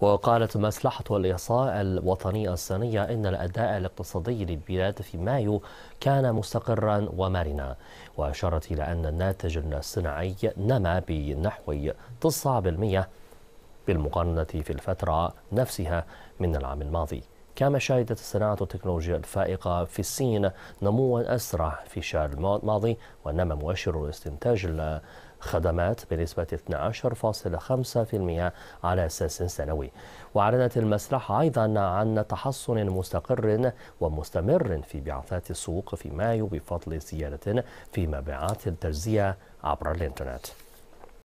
وقالت مصلحة الإحصاء الوطني الصينية إن الأداء الاقتصادي للبلاد في مايو كان مستقرا ومرنا وأشارت إلى أن الناتج الصناعي نما بنحو 9% بالمقارنة في الفترة نفسها من العام الماضي كما شهدت الصناعات والتكنولوجيا الفائقة في الصين نموا أسرع في الشهر الماضي ونما مؤشر استنتاج خدمات بنسبة 12.5% على أساس سنوي وأعلنت المسرح أيضا عن تحسن مستقر ومستمر في بعثات السوق في مايو بفضل زيادة في مبيعات التجزئة عبر الإنترنت